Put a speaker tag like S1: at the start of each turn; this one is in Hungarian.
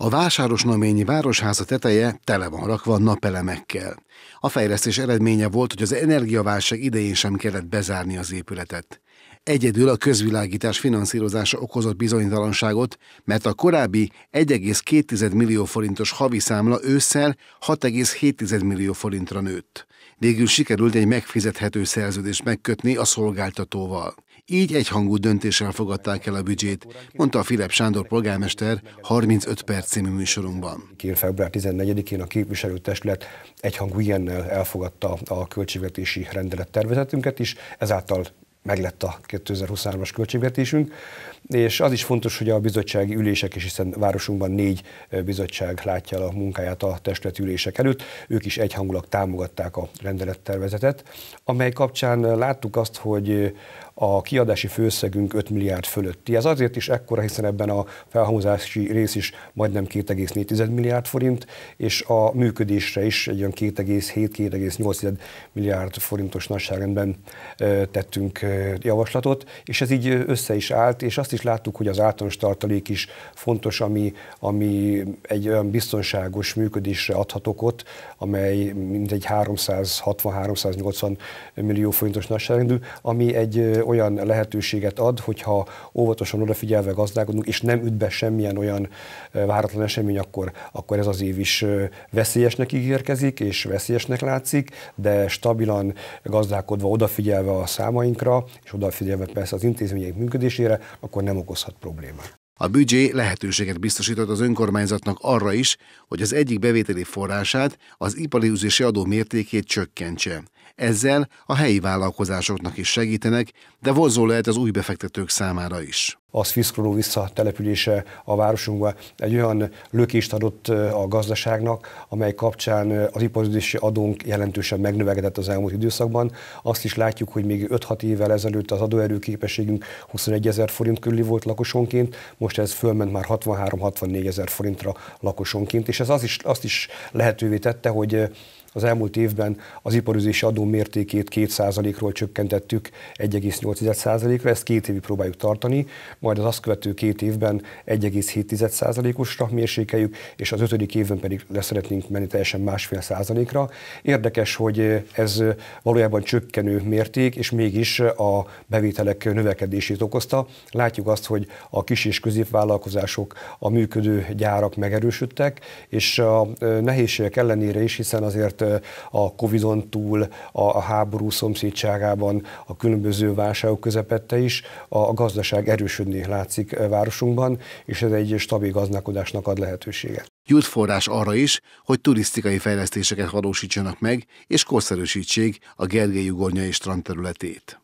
S1: A vásárosnaményi városháza teteje tele van rakva napelemekkel. A fejlesztés eredménye volt, hogy az energiaválság idején sem kellett bezárni az épületet. Egyedül a közvilágítás finanszírozása okozott bizonytalanságot, mert a korábbi 1,2 millió forintos havi számla ősszel 6,7 millió forintra nőtt. Végül sikerült egy megfizethető szerződést megkötni a szolgáltatóval. Így egyhangú döntéssel fogadták el a büdzsét, mondta a Filip Sándor polgármester 35 perc
S2: című műsorunkban. Én február 14-én a képviselőtestület egyhangú ilyennel elfogadta a költségvetési rendelet tervezetünket is, ezáltal meglett a 2023-as költségvetésünk, és az is fontos, hogy a bizottsági ülések is, hiszen városunkban négy eh, bizottság látja el a munkáját a testület ülések előtt, ők is egyhangulag támogatták a rendelettervezetet, amely kapcsán eh, láttuk azt, hogy eh, a kiadási főszegünk 5 milliárd fölötti. Ez azért is ekkora, hiszen ebben a felhangozási rész is majdnem 2,4 milliárd forint, és a működésre is egy olyan 2,7-2,8 milliárd forintos nagyságrendben tettünk javaslatot, és ez így össze is állt, és azt is láttuk, hogy az általános tartalék is fontos, ami, ami egy olyan biztonságos működésre adhatok ott, amely mindegy 360-380 millió forintos nagyságrendű, ami egy olyan lehetőséget ad, hogyha óvatosan odafigyelve gazdálkodunk, és nem üt be semmilyen olyan váratlan esemény, akkor, akkor ez az év is veszélyesnek ígérkezik, és veszélyesnek látszik, de stabilan gazdálkodva, odafigyelve a számainkra, és odafigyelve persze az intézmények működésére, akkor nem okozhat problémát.
S1: A büdzsé lehetőséget biztosított az önkormányzatnak arra is, hogy az egyik bevételi forrását, az ipari adó mértékét csökkentse. Ezzel a helyi vállalkozásoknak is segítenek, de vonzó lehet az új befektetők számára is.
S2: A Swisscrono visszatelepülése a városunkba egy olyan lökést adott eh, a gazdaságnak, amely kapcsán eh, az iparizási adónk jelentősen megnövekedett az elmúlt időszakban. Azt is látjuk, hogy még 5-6 évvel ezelőtt az adóerőképességünk 21 ezer forint körüli volt lakosonként, most ez fölment már 63-64 ezer forintra lakosonként, és ez az is, azt is lehetővé tette, hogy eh, az elmúlt évben az iparüzési adó mértékét 2%-ról csökkentettük 1,8%-ra, ezt két évig próbáljuk tartani, majd az azt követő két évben 1,7%-osra mérsékeljük, és az ötödik évben pedig leszeretnénk menni teljesen másfél százalékra. Érdekes, hogy ez valójában csökkenő mérték, és mégis a bevételek növekedését okozta. Látjuk azt, hogy a kis és középvállalkozások, a működő gyárak megerősödtek, és a nehézségek ellenére is, hiszen azért azért a Covid-on túl, a háború szomszédságában, a különböző válságok közepette is a gazdaság erősödni látszik városunkban, és ez egy stabil gazdálkodásnak ad lehetőséget.
S1: Jut forrás arra is, hogy turisztikai fejlesztéseket valósítsanak meg, és korszerűsítsék a Gergely ugornyai és strand területét.